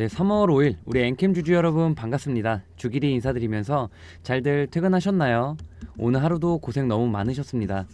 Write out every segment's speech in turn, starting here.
네, 3월 5일 우리 엔캠 주주 여러분 반갑습니다. 주길이 인사드리면서 잘들 퇴근하셨나요? 오늘 하루도 고생 너무 많으셨습니다.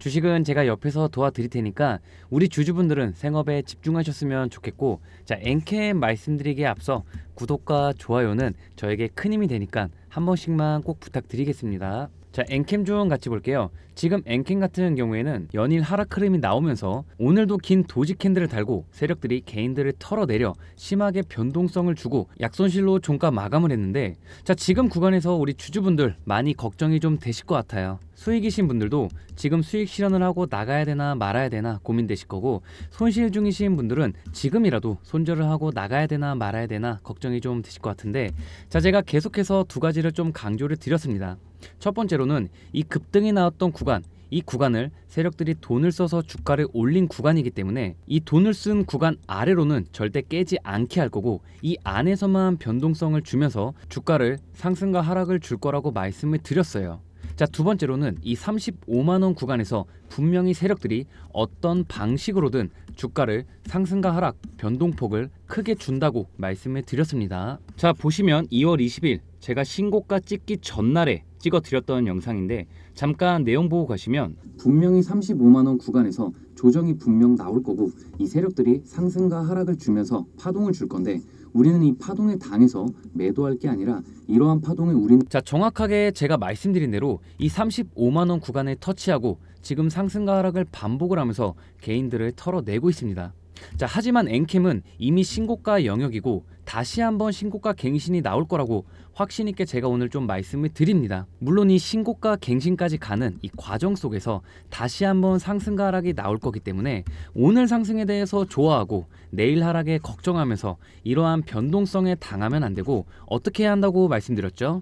주식은 제가 옆에서 도와드릴 테니까 우리 주주분들은 생업에 집중하셨으면 좋겠고 자, 엔캠 말씀드리기에 앞서 구독과 좋아요는 저에게 큰 힘이 되니까 한 번씩만 꼭 부탁드리겠습니다. 자 엔캠 좀 같이 볼게요 지금 엔캠 같은 경우에는 연일 하락 흐름이 나오면서 오늘도 긴 도지 캔들을 달고 세력들이 개인들을 털어내려 심하게 변동성을 주고 약손실로 종가 마감을 했는데 자 지금 구간에서 우리 주주분들 많이 걱정이 좀 되실 것 같아요 수익이신 분들도 지금 수익 실현을 하고 나가야 되나 말아야 되나 고민되실 거고 손실 중이신 분들은 지금이라도 손절을 하고 나가야 되나 말아야 되나 걱정이 좀 되실 것 같은데 자 제가 계속해서 두 가지를 좀 강조를 드렸습니다 첫 번째로는 이 급등이 나왔던 구간 이 구간을 세력들이 돈을 써서 주가를 올린 구간이기 때문에 이 돈을 쓴 구간 아래로는 절대 깨지 않게 할 거고 이 안에서만 변동성을 주면서 주가를 상승과 하락을 줄 거라고 말씀을 드렸어요. 자, 두 번째로는 이 35만 원 구간에서 분명히 세력들이 어떤 방식으로든 주가를 상승과 하락 변동폭을 크게 준다고 말씀을 드렸습니다. 자, 보시면 2월 20일 제가 신고가 찍기 전날에 찍어 드렸던 영상인데 잠깐 내용 보고 가시면 분명히 35만 원 구간에서 조정이 분명 나올 거고 이 세력들이 상승과 하락을 주면서 파동을 줄 건데 우리는 이 파동에 당해서 매도할 게 아니라 이러한 파동에 우리는 자 정확하게 제가 말씀드린 대로 이 35만 원 구간에 터치하고 지금 상승과 하락을 반복을 하면서 개인들을 털어내고 있습니다. 자 하지만 엔캠은 이미 신고가 영역이고 다시 한번 신고가 갱신이 나올 거라고 확신 있게 제가 오늘 좀 말씀을 드립니다. 물론 이 신고가 갱신까지 가는 이 과정 속에서 다시 한번 상승 하락이 나올 거기 때문에 오늘 상승에 대해서 좋아하고 내일 하락에 걱정하면서 이러한 변동성에 당하면 안 되고 어떻게 해야 한다고 말씀드렸죠?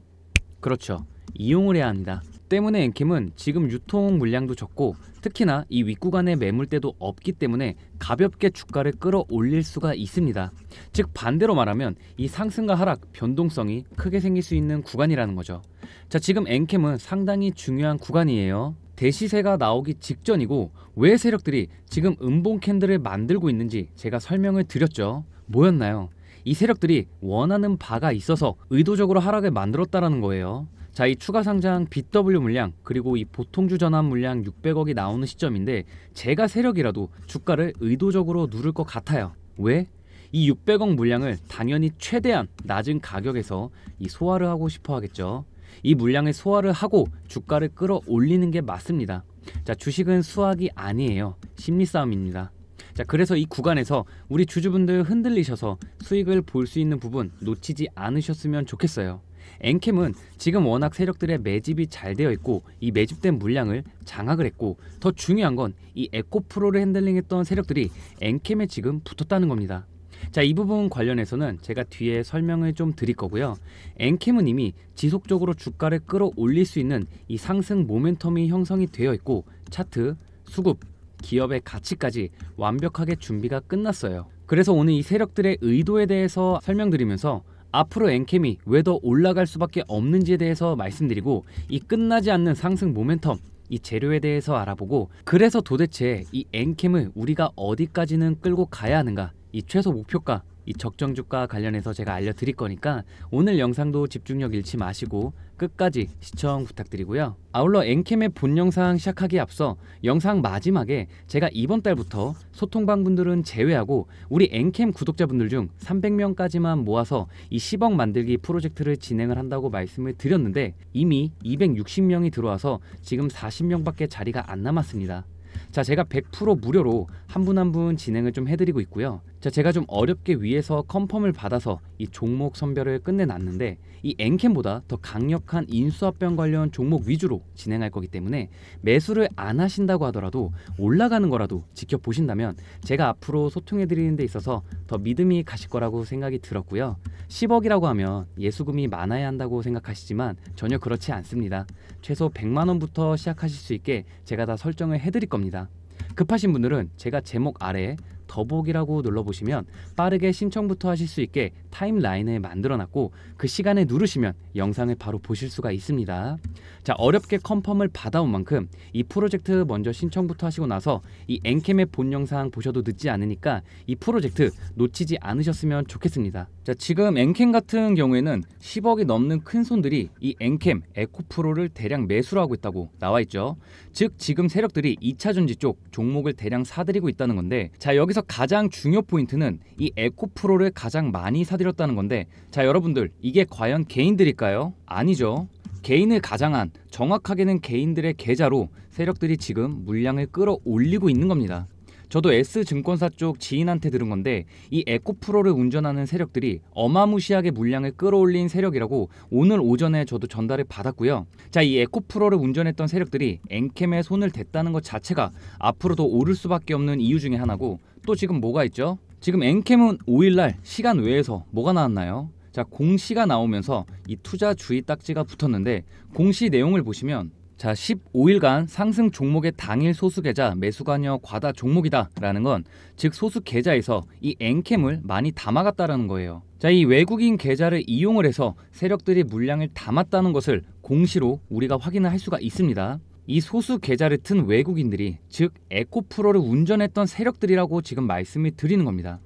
그렇죠. 이용을 해야 합니다. 때문에 엔캠은 지금 유통 물량도 적고 특히나 이윗구간에 매물대도 없기 때문에 가볍게 주가를 끌어올릴 수가 있습니다. 즉 반대로 말하면 이 상승과 하락 변동성이 크게 생길 수 있는 구간이라는 거죠. 자 지금 엔캠은 상당히 중요한 구간이에요. 대시세가 나오기 직전이고 왜 세력들이 지금 음봉 캔들을 만들고 있는지 제가 설명을 드렸죠. 뭐였나요? 이 세력들이 원하는 바가 있어서 의도적으로 하락을 만들었다라는 거예요. 자, 이 추가 상장 BW 물량 그리고 이 보통주 전환 물량 600억이 나오는 시점인데 제가 세력이라도 주가를 의도적으로 누를 것 같아요. 왜? 이 600억 물량을 당연히 최대한 낮은 가격에서 이 소화를 하고 싶어 하겠죠. 이 물량을 소화를 하고 주가를 끌어올리는 게 맞습니다. 자, 주식은 수학이 아니에요. 심리 싸움입니다. 자, 그래서 이 구간에서 우리 주주분들 흔들리셔서 수익을 볼 수 있는 부분 놓치지 않으셨으면 좋겠어요. 엔캠은 지금 워낙 세력들의 매집이 잘 되어 있고 이 매집된 물량을 장악을 했고 더 중요한 건 이 에코프로를 핸들링했던 세력들이 엔캠에 지금 붙었다는 겁니다. 자, 이 부분 관련해서는 제가 뒤에 설명을 좀 드릴 거고요. 엔캠은 이미 지속적으로 주가를 끌어올릴 수 있는 이 상승 모멘텀이 형성이 되어 있고 차트, 수급, 기업의 가치까지 완벽하게 준비가 끝났어요. 그래서 오늘 이 세력들의 의도에 대해서 설명드리면서 앞으로 엔캠이 왜 더 올라갈 수밖에 없는지에 대해서 말씀드리고 이 끝나지 않는 상승 모멘텀 이 재료에 대해서 알아보고 그래서 도대체 이 엔캠을 우리가 어디까지는 끌고 가야 하는가 이 최소 목표가 이 적정 주가 관련해서 제가 알려드릴 거니까 오늘 영상도 집중력 잃지 마시고 끝까지 시청 부탁드리고요. 아울러 엔캠의 본 영상 시작하기에 앞서 영상 마지막에 제가 이번 달부터 소통방 분들은 제외하고 우리 엔캠 구독자분들 중 300명까지만 모아서 이 10억 만들기 프로젝트를 진행을 한다고 말씀을 드렸는데 이미 260명이 들어와서 지금 40명밖에 자리가 안 남았습니다. 자, 제가 100% 무료로 한 분 한 분 진행을 좀 해드리고 있고요. 자, 제가 좀 어렵게 위에서 컨펌을 받아서 이 종목 선별을 끝내놨는데 이 엔캠보다 더 강력한 인수합병 관련 종목 위주로 진행할 거기 때문에 매수를 안 하신다고 하더라도 올라가는 거라도 지켜보신다면 제가 앞으로 소통해드리는 데 있어서 더 믿음이 가실 거라고 생각이 들었고요. 10억이라고 하면 예수금이 많아야 한다고 생각하시지만 전혀 그렇지 않습니다. 최소 100만 원부터 시작하실 수 있게 제가 다 설정을 해드릴 겁니다. 급하신 분들은 제가 제목 아래에 더보기라고 눌러보시면 빠르게 신청부터 하실 수 있게 타임라인에 만들어놨고 그 시간에 누르시면 영상을 바로 보실 수가 있습니다. 자 어렵게 컨펌을 받아온 만큼 이 프로젝트 먼저 신청부터 하시고 나서 이 엔캠의 본 영상 보셔도 늦지 않으니까 이 프로젝트 놓치지 않으셨으면 좋겠습니다. 자 지금 엔캠 같은 경우에는 10억이 넘는 큰손들이 이 엔캠 에코프로를 대량 매수를 하고 있다고 나와있죠. 즉 지금 세력들이 2차전지 쪽 종목을 대량 사들이고 있다는 건데 자 여기서 가장 중요 포인트는 이 에코프로를 가장 많이 사들 사드렸다는 건데 자 여러분들 이게 과연 개인들일까요? 아니죠. 개인을 가장한 정확하게는 개인들의 계좌로 세력들이 지금 물량을 끌어올리고 있는 겁니다. 저도 S증권사 쪽 지인한테 들은 건데 이 에코프로를 운전하는 세력들이 어마무시하게 물량을 끌어올린 세력이라고 오늘 오전에 저도 전달을 받았고요. 자, 이 에코프로를 운전했던 세력들이 엔캠에 손을 댔다는 것 자체가 앞으로도 오를 수밖에 없는 이유 중에 하나고 또 지금 뭐가 있죠? 지금 엔캠은 5일날 시간 외에서 뭐가 나왔나요? 자 공시가 나오면서 이 투자 주의 딱지가 붙었는데 공시 내용을 보시면 자 15일간 상승 종목의 당일 소수 계좌 매수관여 과다 종목이다 라는 건 즉 소수 계좌에서 이 엔캠을 많이 담아갔다라는 거예요 자 이 외국인 계좌를 이용을 해서 세력들이 물량을 담았다는 것을 공시로 우리가 확인을 할 수가 있습니다 이 소수 계좌를 튼 외국인들이 즉 에코프로를 운전했던 세력들이라고 지금 말씀을 드리는 겁니다.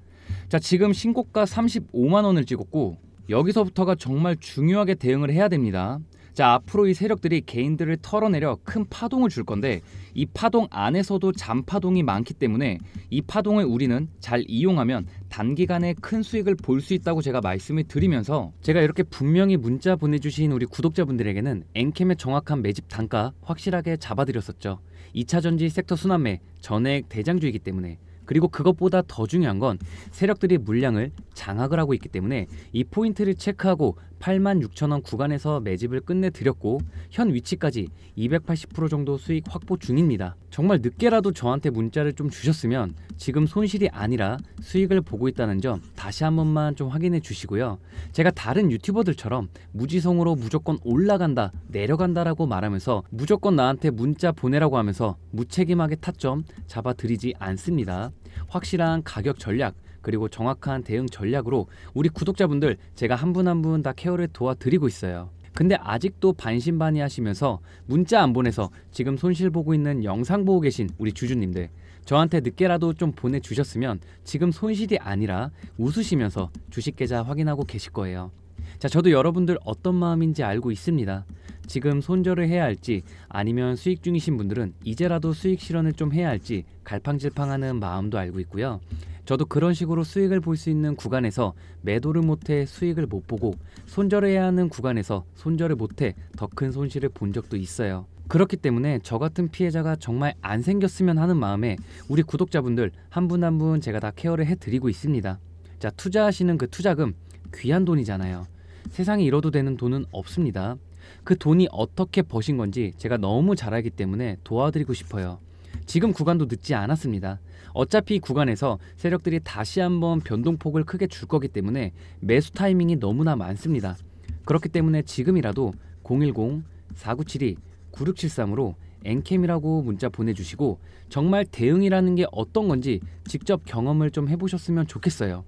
자, 지금 신고가 35만 원을 찍었고 여기서부터가 정말 중요하게 대응을 해야 됩니다. 자, 앞으로 이 세력들이 개인들을 털어내려 큰 파동을 줄 건데 이 파동 안에서도 잔파동이 많기 때문에 이 파동을 우리는 잘 이용하면 단기간에 큰 수익을 볼 수 있다고 제가 말씀을 드리면서 제가 이렇게 분명히 문자 보내주신 우리 구독자분들에게는 엔캠의 정확한 매집 단가 확실하게 잡아드렸었죠. 2차 전지 섹터 순환매 전액 대장주이기 때문에 그리고 그것보다 더 중요한 건 세력들이 물량을 장악을 하고 있기 때문에 이 포인트를 체크하고 8만 6천원 구간에서 매집을 끝내드렸고 현 위치까지 280% 정도 수익 확보 중입니다. 정말 늦게라도 저한테 문자를 좀 주셨으면 지금 손실이 아니라 수익을 보고 있다는 점 다시 한 번만 좀 확인해 주시고요. 제가 다른 유튜버들처럼 무지성으로 무조건 올라간다, 내려간다라고 말하면서 무조건 나한테 문자 보내라고 하면서 무책임하게 타점 잡아드리지 않습니다. 확실한 가격 전략, 그리고 정확한 대응 전략으로 우리 구독자분들 제가 한 분 한 분 다 케어를 도와드리고 있어요. 근데 아직도 반신반의 하시면서 문자 안 보내서 지금 손실 보고 있는 영상 보고 계신 우리 주주님들 저한테 늦게라도 좀 보내주셨으면 지금 손실이 아니라 웃으시면서 주식 계좌 확인하고 계실 거예요. 자, 저도 여러분들 어떤 마음인지 알고 있습니다. 지금 손절을 해야 할지 아니면 수익 중이신 분들은 이제라도 수익 실현을 좀 해야 할지 갈팡질팡하는 마음도 알고 있고요. 저도 그런 식으로 수익을 볼 수 있는 구간에서 매도를 못해 수익을 못 보고 손절해야 하는 구간에서 손절을 못해 더 큰 손실을 본 적도 있어요. 그렇기 때문에 저 같은 피해자가 정말 안 생겼으면 하는 마음에 우리 구독자분들 한 분 한 분 제가 다 케어를 해드리고 있습니다. 자, 투자하시는 그 투자금 귀한 돈이잖아요. 세상에 잃어도 되는 돈은 없습니다. 그 돈이 어떻게 버신 건지 제가 너무 잘 알기 때문에 도와드리고 싶어요. 지금 구간도 늦지 않았습니다. 어차피 구간에서 세력들이 다시 한번 변동폭을 크게 줄 거기 때문에 매수 타이밍이 너무나 많습니다. 그렇기 때문에 지금이라도 010-4972-9673으로 엔캠이라고 문자 보내주시고 정말 대응이라는 게 어떤 건지 직접 경험을 좀 해보셨으면 좋겠어요.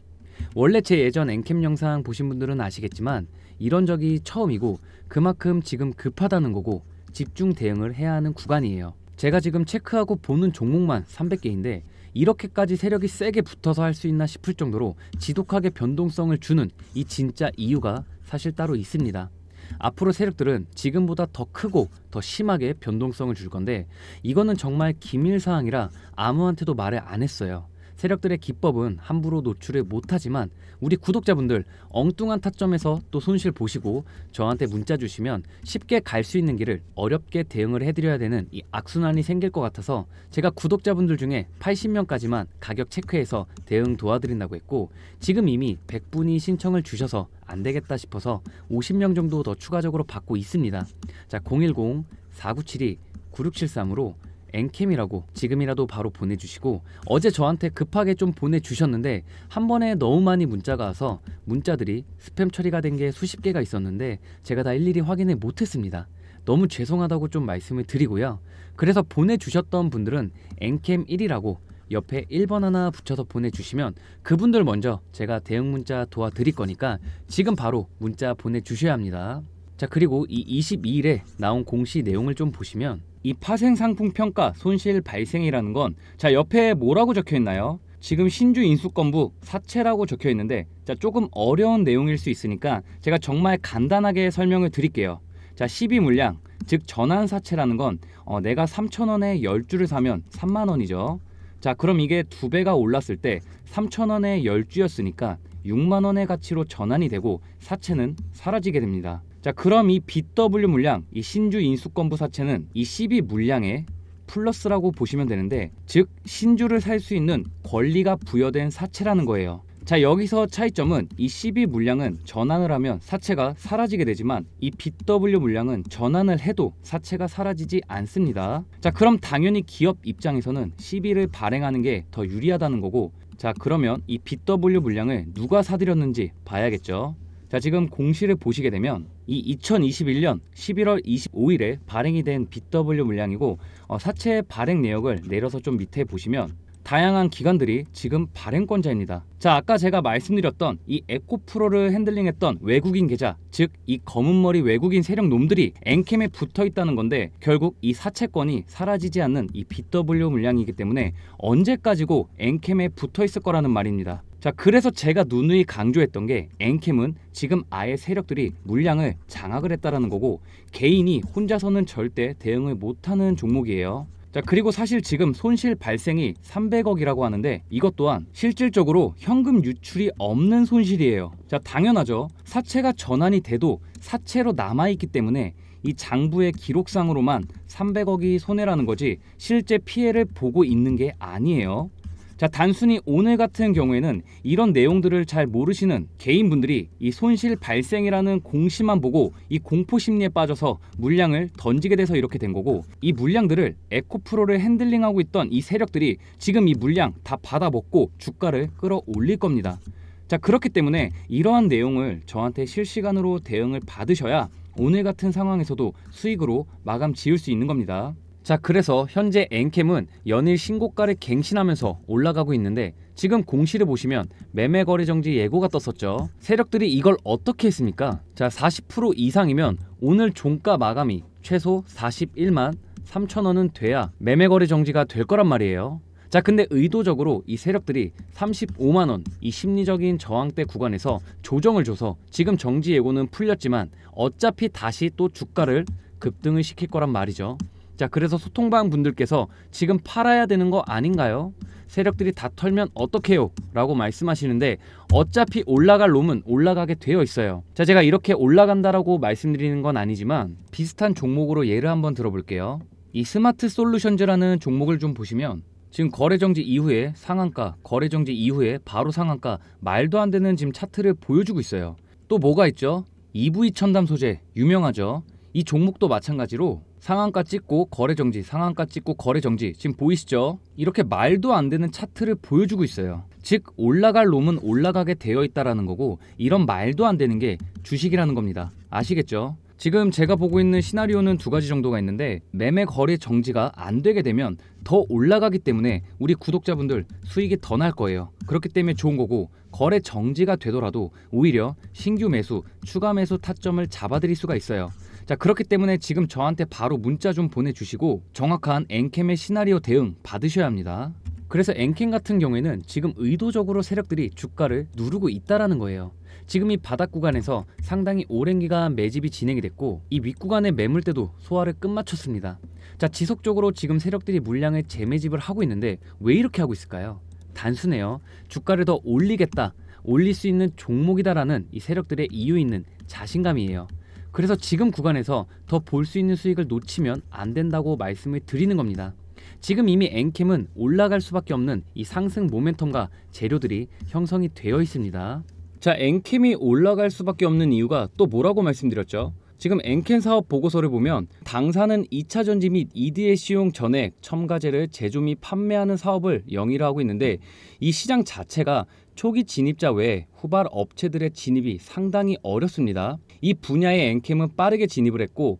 원래 제 예전 엔캠 영상 보신 분들은 아시겠지만 이런 적이 처음이고 그만큼 지금 급하다는 거고 집중 대응을 해야 하는 구간이에요. 제가 지금 체크하고 보는 종목만 300개인데 이렇게까지 세력이 세게 붙어서 할 수 있나 싶을 정도로 지독하게 변동성을 주는 이 진짜 이유가 사실 따로 있습니다. 앞으로 세력들은 지금보다 더 크고 더 심하게 변동성을 줄 건데 이거는 정말 기밀 사항이라 아무한테도 말을 안 했어요. 세력들의 기법은 함부로 노출을 못하지만 우리 구독자분들 엉뚱한 타점에서 또 손실 보시고 저한테 문자 주시면 쉽게 갈 수 있는 길을 어렵게 대응을 해드려야 되는 이 악순환이 생길 것 같아서 제가 구독자분들 중에 80명까지만 가격 체크해서 대응 도와드린다고 했고 지금 이미 100분이 신청을 주셔서 안 되겠다 싶어서 50명 정도 더 추가적으로 받고 있습니다. 자, 010 4972 9673으로 엔캠이라고 지금이라도 바로 보내주시고 어제 저한테 급하게 좀 보내주셨는데 한 번에 너무 많이 문자가 와서 문자들이 스팸 처리가 된 게 수십 개가 있었는데 제가 다 일일이 확인을 못했습니다. 너무 죄송하다고 좀 말씀을 드리고요. 그래서 보내주셨던 분들은 엔캠 1이라고 옆에 1번 하나 붙여서 보내주시면 그분들 먼저 제가 대응 문자 도와드릴 거니까 지금 바로 문자 보내주셔야 합니다. 자 그리고 이 22일에 나온 공시 내용을 좀 보시면 이 파생상품평가 손실 발생이라는 건 자 옆에 뭐라고 적혀있나요? 지금 신주 인수권부 사채라고 적혀 있는데 자 조금 어려운 내용일 수 있으니까 제가 정말 간단하게 설명을 드릴게요. 자12 물량 즉 전환 사채라는 건 어, 내가 3천 원에 10주를 사면 3만 원이죠. 자 그럼 이게 두 배가 올랐을 때 3천 원에 10주였으니까 6만 원의 가치로 전환이 되고 사채는 사라지게 됩니다. 자 그럼 이 BW 물량, 이 신주 인수권부 사채는 이 CB 물량의 플러스라고 보시면 되는데 즉 신주를 살 수 있는 권리가 부여된 사채라는 거예요. 자 여기서 차이점은 이 CB 물량은 전환을 하면 사채가 사라지게 되지만 이 BW 물량은 전환을 해도 사채가 사라지지 않습니다. 자 그럼 당연히 기업 입장에서는 CB를 발행하는 게 더 유리하다는 거고 자 그러면 이 BW 물량을 누가 사들였는지 봐야겠죠. 자 지금 공시를 보시게 되면 이 2021년 11월 25일에 발행이 된 BW 물량이고 어, 사채 발행 내역을 내려서 좀 밑에 보시면 다양한 기관들이 지금 발행권자입니다. 자, 아까 제가 말씀드렸던 이 에코프로를 핸들링했던 외국인 계좌, 즉 이 검은머리 외국인 세력 놈들이 엔캠에 붙어 있다는 건데 결국 이 사채권이 사라지지 않는 이 BW 물량이기 때문에 언제까지고 엔캠에 붙어 있을 거라는 말입니다. 자, 그래서 제가 누누이 강조했던 게 엔캠은 지금 아예 세력들이 물량을 장악을 했다라는 거고 개인이 혼자서는 절대 대응을 못하는 종목이에요. 자, 그리고 사실 지금 손실 발생이 300억이라고 하는데 이것 또한 실질적으로 현금 유출이 없는 손실이에요. 자, 당연하죠. 사채가 전환이 돼도 사채로 남아있기 때문에 이 장부의 기록상으로만 300억이 손해라는 거지 실제 피해를 보고 있는 게 아니에요. 자, 단순히 오늘 같은 경우에는 이런 내용들을 잘 모르시는 개인분들이 이 손실 발생이라는 공시만 보고 이 공포 심리에 빠져서 물량을 던지게 돼서 이렇게 된 거고 이 물량들을 에코프로를 핸들링하고 있던 이 세력들이 지금 이 물량 다 받아먹고 주가를 끌어올릴 겁니다. 자, 그렇기 때문에 이러한 내용을 저한테 실시간으로 대응을 받으셔야 오늘 같은 상황에서도 수익으로 마감 지을 수 있는 겁니다. 자 그래서 현재 엔캠은 연일 신고가를 갱신하면서 올라가고 있는데 지금 공시를 보시면 매매 거래 정지 예고가 떴었죠 세력들이 이걸 어떻게 했습니까 자 40% 이상이면 오늘 종가 마감이 최소 41만 3천원은 돼야 매매 거래 정지가 될 거란 말이에요 자 근데 의도적으로 이 세력들이 35만원 이 심리적인 저항대 구간에서 조정을 줘서 지금 정지 예고는 풀렸지만 어차피 다시 또 주가를 급등을 시킬 거란 말이죠 자, 그래서 소통방 분들께서 지금 팔아야 되는 거 아닌가요? 세력들이 다 털면 어떡해요? 라고 말씀하시는데 어차피 올라갈 놈은 올라가게 되어 있어요. 자, 제가 이렇게 올라간다라고 말씀드리는 건 아니지만 비슷한 종목으로 예를 한번 들어볼게요. 이 스마트 솔루션즈라는 종목을 좀 보시면 지금 거래정지 이후에 상한가, 거래정지 이후에 바로 상한가 말도 안 되는 지금 차트를 보여주고 있어요. 또 뭐가 있죠? EV 첨단 소재 유명하죠. 이 종목도 마찬가지로 상한가 찍고 거래 정지, 상한가 찍고 거래 정지. 지금 보이시죠? 이렇게 말도 안 되는 차트를 보여주고 있어요. 즉 올라갈 놈은 올라가게 되어 있다라는 거고 이런 말도 안 되는 게 주식이라는 겁니다. 아시겠죠? 지금 제가 보고 있는 시나리오는 두 가지 정도가 있는데 매매 거래 정지가 안 되게 되면 더 올라가기 때문에 우리 구독자분들 수익이 더 날 거예요. 그렇기 때문에 좋은 거고 거래 정지가 되더라도 오히려 신규 매수, 추가 매수 타점을 잡아들일 수가 있어요. 자 그렇기 때문에 지금 저한테 바로 문자 좀 보내주시고 정확한 엔캠의 시나리오 대응 받으셔야 합니다. 그래서 엔캠 같은 경우에는 지금 의도적으로 세력들이 주가를 누르고 있다라는 거예요. 지금 이 바닥 구간에서 상당히 오랜 기간 매집이 진행이 됐고 이 윗구간의 매물대도 소화를 끝마쳤습니다. 자 지속적으로 지금 세력들이 물량의 재매집을 하고 있는데 왜 이렇게 하고 있을까요? 단순해요. 주가를 더 올리겠다. 올릴 수 있는 종목이다라는 이 세력들의 이유 있는 자신감이에요. 그래서 지금 구간에서 더 볼 수 있는 수익을 놓치면 안 된다고 말씀을 드리는 겁니다. 지금 이미 엔캠은 올라갈 수밖에 없는 이 상승 모멘텀과 재료들이 형성이 되어 있습니다. 자, 엔캠이 올라갈 수밖에 없는 이유가 또 뭐라고 말씀드렸죠? 지금 엔켄 사업 보고서를 보면 당사는 2차 전지 및 EDS용 전액, 첨가제를 제조 및 판매하는 사업을 영위로 하고 있는데 이 시장 자체가 초기 진입자 외에 후발 업체들의 진입이 상당히 어렵습니다. 이 분야의 엔캠은 빠르게 진입을 했고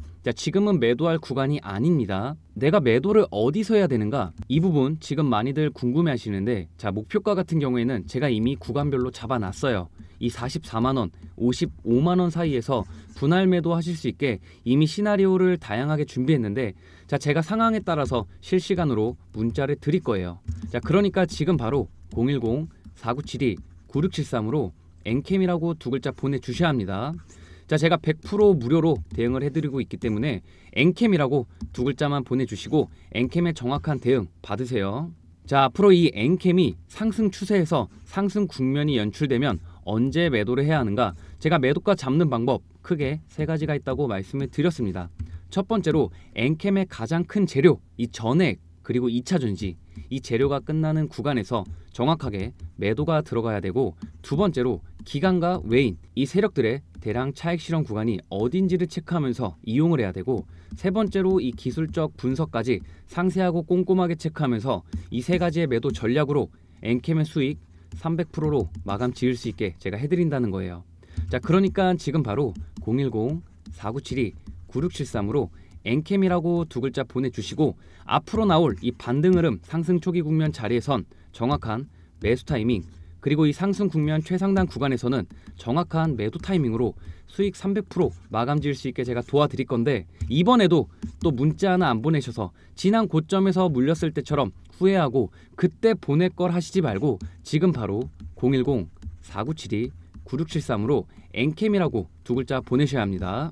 자, 지금은 매도할 구간이 아닙니다. 내가 매도를 어디서 해야 되는가? 이 부분 지금 많이들 궁금해 하시는데 자, 목표가 같은 경우에는 제가 이미 구간별로 잡아놨어요. 이 44만원, 55만원 사이에서 분할 매도 하실 수 있게 이미 시나리오를 다양하게 준비했는데 자, 제가 상황에 따라서 실시간으로 문자를 드릴 거예요. 자, 그러니까 지금 바로 010-4972-9673으로 엔캠이라고 두 글자 보내주셔야 합니다. 자, 제가 100% 무료로 대응을 해드리고 있기 때문에 엔캠이라고 두 글자만 보내주시고 엔캠의 정확한 대응 받으세요. 자, 앞으로 이 엔캠이 상승 추세에서 상승 국면이 연출되면 언제 매도를 해야 하는가? 제가 매도가 잡는 방법 크게 세 가지가 있다고 말씀을 드렸습니다. 첫 번째로 엔캠의 가장 큰 재료, 이 전액 그리고 2차 전지 이 재료가 끝나는 구간에서 정확하게 매도가 들어가야 되고 두 번째로 기관과 외인 이 세력들의 대량 차액실험 구간이 어딘지를 체크하면서 이용을 해야 되고 세 번째로 이 기술적 분석까지 상세하고 꼼꼼하게 체크하면서 이 세 가지의 매도 전략으로 엔캠의 수익 300%로 마감 지을 수 있게 제가 해드린다는 거예요. 자, 그러니까 지금 바로 010-4972-9673으로 엔캠이라고 두 글자 보내주시고 앞으로 나올 이 반등 흐름 상승 초기 국면 자리에선 정확한 매수 타이밍 그리고 이 상승 국면 최상단 구간에서는 정확한 매도 타이밍으로 수익 300% 마감 지을 수 있게 제가 도와드릴 건데 이번에도 또 문자 하나 안 보내셔서 지난 고점에서 물렸을 때처럼 후회하고 그때 보낼 걸 하시지 말고 지금 바로 010 4972 9673으로 엔캠이라고 두 글자 보내셔야 합니다.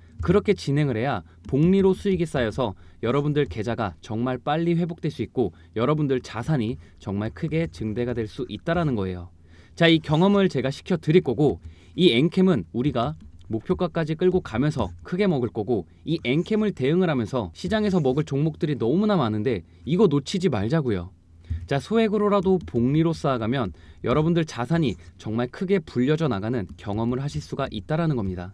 그렇게 진행을 해야 복리로 수익이 쌓여서 여러분들 계좌가 정말 빨리 회복될 수 있고 여러분들 자산이 정말 크게 증대가 될 수 있다라는 거예요. 자, 이 경험을 제가 시켜 드릴 거고 이 엔캠은 우리가 목표가까지 끌고 가면서 크게 먹을 거고 이 엔캠을 대응을 하면서 시장에서 먹을 종목들이 너무나 많은데 이거 놓치지 말자고요. 자 소액으로라도 복리로 쌓아가면 여러분들 자산이 정말 크게 불려져 나가는 경험을 하실 수가 있다라는 겁니다.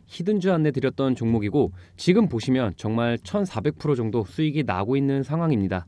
히든주 안내 드렸던 종목이고 지금 보시면 정말 1400% 정도 수익이 나고 있는 상황입니다.